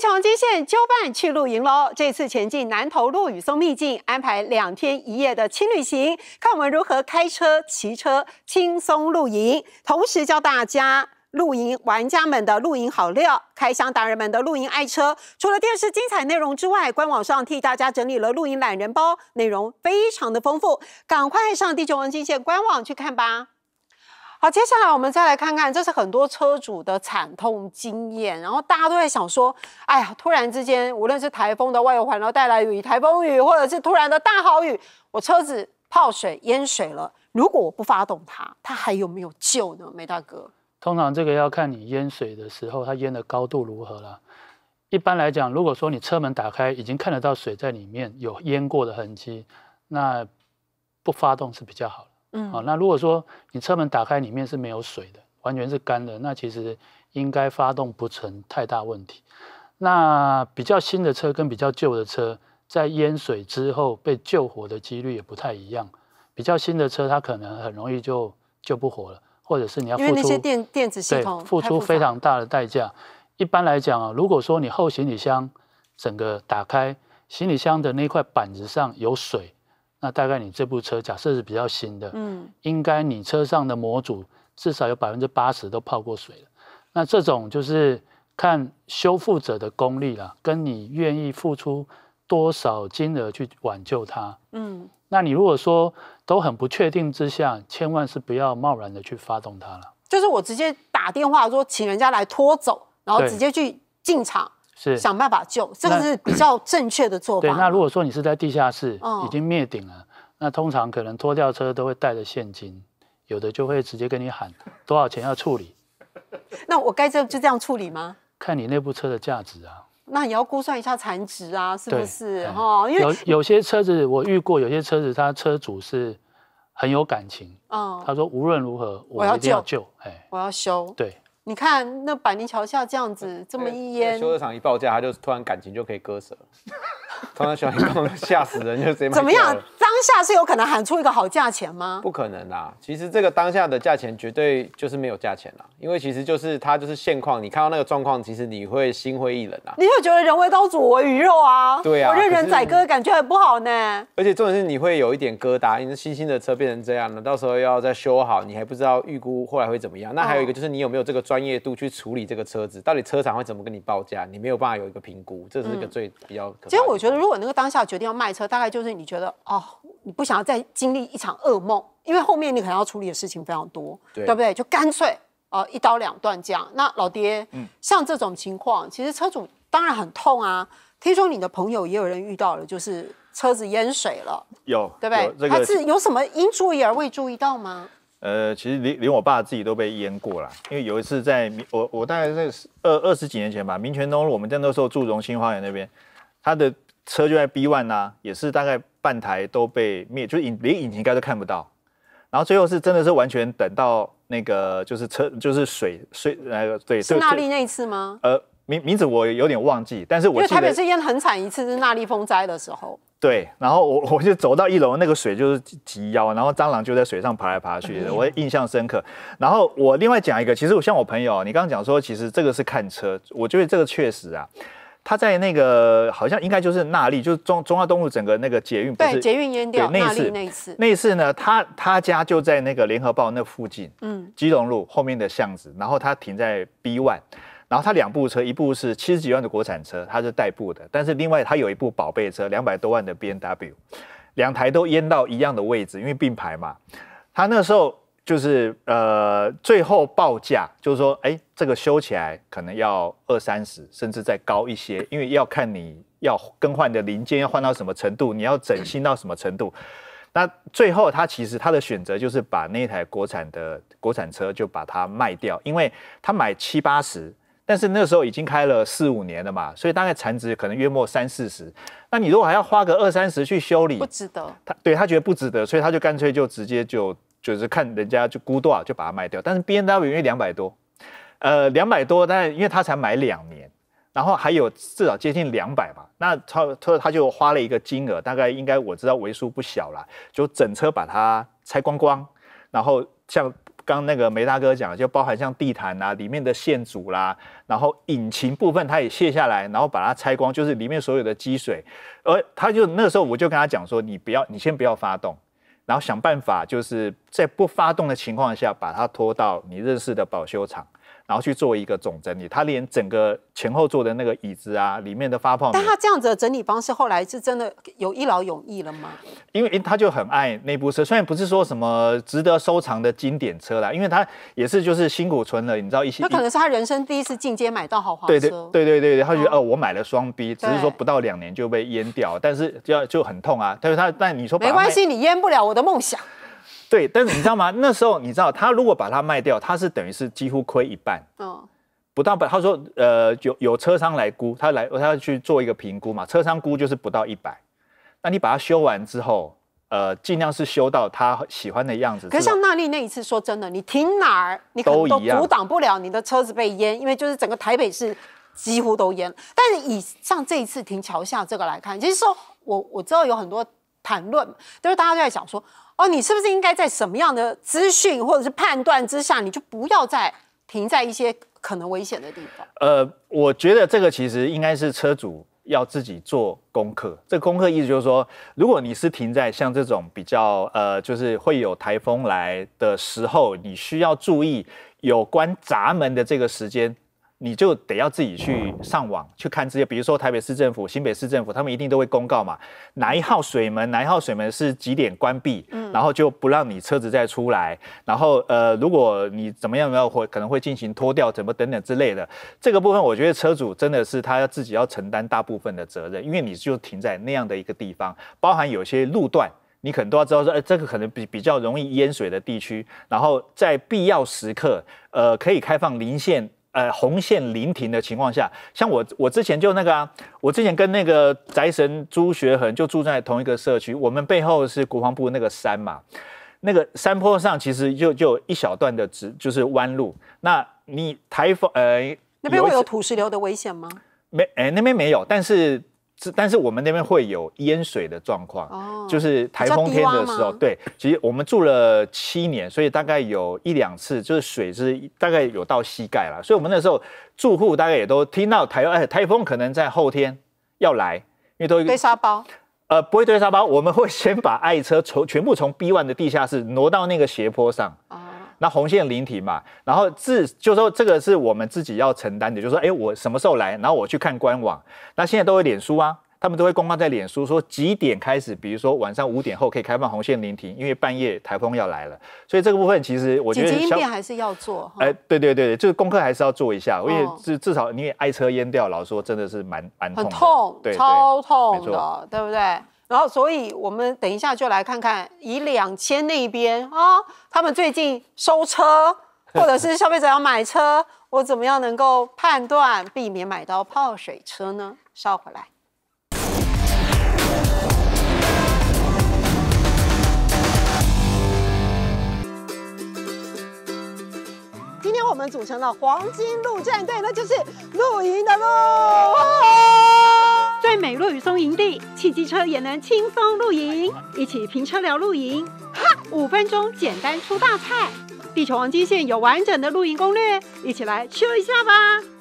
从九金线交办去露营喽！这次前进南投鹿雨松秘境，安排两天一夜的轻旅行，看我们如何开车、骑车轻松露营，同时教大家露营玩家们的露营好料，开箱达人们的露营爱车。除了电视精彩内容之外，官网上替大家整理了露营懒人包，内容非常的丰富，赶快上球九金线官网去看吧。好，接下来我们再来看看，这是很多车主的惨痛经验。然后大家都在想说，哎呀，突然之间，无论是台风的外环，然后带来雨、台风雨，或者是突然的大好雨，我车子泡水淹水了。如果我不发动它，它还有没有救呢？梅大哥，通常这个要看你淹水的时候，它淹的高度如何了。一般来讲，如果说你车门打开，已经看得到水在里面有淹过的痕迹，那不发动是比较好的。嗯，好，那如果说你车门打开，里面是没有水的，完全是干的，那其实应该发动不成太大问题。那比较新的车跟比较旧的车，在淹水之后被救活的几率也不太一样。比较新的车，它可能很容易就救不活了，或者是你要付出电电子系统，对，付出非常大的代价。一般来讲啊，如果说你后行李箱整个打开，行李箱的那块板子上有水。那大概你这部车假设是比较新的，嗯，应该你车上的模组至少有百分之八十都泡过水了。那这种就是看修复者的功力了，跟你愿意付出多少金额去挽救它。嗯，那你如果说都很不确定之下，千万是不要贸然的去发动它了。就是我直接打电话说请人家来拖走，然后直接去进厂。是想办法救，这个是比较正确的做法。对，那如果说你是在地下室，已经灭顶了，那通常可能拖吊车都会带着现金，有的就会直接跟你喊多少钱要处理。那我该这就这样处理吗？看你那部车的价值啊。那也要估算一下残值啊，是不是？哈，因为有有些车子我遇过，有些车子他车主是很有感情，嗯，他说无论如何我一定要救，哎，我要修，对。你看那百灵桥下这样子，这么一淹，修车厂一报价，他就突然感情就可以割舍，突然小金光吓死人，就直接买了。下是有可能喊出一个好价钱吗？不可能啦！其实这个当下的价钱绝对就是没有价钱啦，因为其实就是它就是现况，你看到那个状况，其实你会心灰意冷啊，你会觉得人为刀俎，我鱼肉啊！对啊，我被人宰割，感觉很不好呢。而且重点是，你会有一点疙瘩，因为新兴的车变成这样了，到时候要再修好，你还不知道预估后来会怎么样。那还有一个就是，你有没有这个专业度去处理这个车子？到底车厂会怎么跟你报价？你没有办法有一个评估，这是一个最比较。其实我觉得，如果那个当下决定要卖车，大概就是你觉得哦。你不想要再经历一场噩梦，因为后面你可能要处理的事情非常多，对不对？就干脆啊，一刀两断这样。那老爹，嗯，像这种情况，其实车主当然很痛啊。听说你的朋友也有人遇到了，就是车子淹水了，有，对不对？他是有什么因注意而未注意到吗？呃，其实连连我爸自己都被淹过了，因为有一次在我我大概在二二十几年前吧，民权东路，我们那时候住荣新花园那边，他的车就在 B one 啊，也是大概。半台都被灭，就是引连引擎盖都看不到，然后最后是真的是完全等到那个就是车就是水水那个对。是那利那一次吗？呃，名名字我有点忘记，但是我觉得台北事件很惨一次是那利风灾的时候。对，然后我 我就走到一楼，那个水就是及腰，然后蟑螂就在水上爬来爬去，我印象深刻。然后我另外讲一个，其实我像我朋友，你刚刚讲说其实这个是看车，我觉得这个确实啊。他在那个好像应该就是那利，就是中中华东路整个那个捷运，对，捷运淹掉那一次，那一次，那一次呢，他他家就在那个联合报那附近，嗯，基隆路后面的巷子，然后他停在 B one，然后他两部车，一部是七十几万的国产车，他是代步的，但是另外他有一部宝贝车，两百多万的 B N W，两台都淹到一样的位置，因为并排嘛，他那时候。就是呃，最后报价就是说，哎，这个修起来可能要二三十，甚至再高一些，因为要看你要更换的零件要换到什么程度，你要整新到什么程度。那最后他其实他的选择就是把那台国产的国产车就把它卖掉，因为他买七八十，但是那时候已经开了四五年了嘛，所以大概残值可能约莫三四十。那你如果还要花个二三十去修理，不值得。他对他觉得不值得，所以他就干脆就直接就。就是看人家就估多少就把它卖掉，但是 B N W 因为两百多，呃，两百多，但因为他才买两年，然后还有至少接近两百吧，那他他他就花了一个金额，大概应该我知道为数不小了，就整车把它拆光光，然后像刚那个梅大哥讲，就包含像地毯啊、里面的线组啦，然后引擎部分他也卸下来，然后把它拆光，就是里面所有的积水，而他就那时候我就跟他讲说，你不要，你先不要发动。然后想办法，就是在不发动的情况下，把它拖到你认识的保修厂。然后去做一个总整理，他连整个前后座的那个椅子啊，里面的发泡。但他这样子的整理方式，后来是真的有一劳永逸了吗？因为他就很爱那部车，虽然不是说什么值得收藏的经典车啦，因为他也是就是辛苦存了，你知道一些。那可能是他人生第一次进阶买到豪华车。对对对对对对，他觉得哦，我买了双 B，只是说不到两年就被淹掉，但是要就很痛啊。但是他但你说没关系，你淹不了我的梦想。对，但是你知道吗？那时候你知道，他如果把它卖掉，他是等于是几乎亏一半哦，不到百。他说，呃，有有车商来估，他来，他要去做一个评估嘛。车商估就是不到一百。那你把它修完之后，呃，尽量是修到他喜欢的样子。可是像娜丽那一次，说真的，你停哪儿，你可能都阻挡不了你的车子被淹，因为就是整个台北市几乎都淹。但是以像这一次停桥下这个来看，其实说我我知道有很多。谈论，就是大家都在想说，哦，你是不是应该在什么样的资讯或者是判断之下，你就不要再停在一些可能危险的地方？呃，我觉得这个其实应该是车主要自己做功课。这功课意思就是说，如果你是停在像这种比较呃，就是会有台风来的时候，你需要注意有关闸门的这个时间。你就得要自己去上网去看这些，比如说台北市政府、新北市政府，他们一定都会公告嘛，哪一号水门，哪一号水门是几点关闭，嗯，然后就不让你车子再出来，然后呃，如果你怎么样，然后会可能会进行拖掉，怎么等等之类的，这个部分我觉得车主真的是他要自己要承担大部分的责任，因为你就停在那样的一个地方，包含有些路段，你可能都要知道说，哎，这个可能比比较容易淹水的地区，然后在必要时刻，呃，可以开放临线。呃，红线临停的情况下，像我，我之前就那个啊，我之前跟那个宅神朱学恒就住在同一个社区，我们背后是国防部那个山嘛，那个山坡上其实就就一小段的直，就是弯路。那你台风呃，那边会有土石流的危险吗？没，哎，那边没有，但是。是，但是我们那边会有淹水的状况，哦、就是台风天的时候，对。其实我们住了七年，所以大概有一两次，就是水是大概有到膝盖了。所以我们那时候住户大概也都听到台，哎，台风可能在后天要来，因为都堆沙包，呃，不会堆沙包，我们会先把爱车从全部从 B one 的地下室挪到那个斜坡上。那红线临停嘛，然后自就说这个是我们自己要承担的，就是、说哎，我什么时候来，然后我去看官网。那现在都会脸书啊，他们都会公告在脸书说几点开始，比如说晚上五点后可以开放红线临停，因为半夜台风要来了。所以这个部分其实我觉得小，还是要做。哎，对对对就是功课还是要做一下，因为至至少你也爱车淹掉，老说真的是蛮蛮很痛，对，超痛的，对不对？然后，所以我们等一下就来看看，以两千那边啊，他们最近收车，或者是消费者要买车，我怎么样能够判断，避免买到泡水车呢？稍回来。今天我们组成了黄金路战队，那就是露营的路。最美落雨松营地，骑机车也能轻松露营，一起评车聊露营，哈，五分钟简单出大菜。地球黄金线有完整的露营攻略，一起来修一下吧。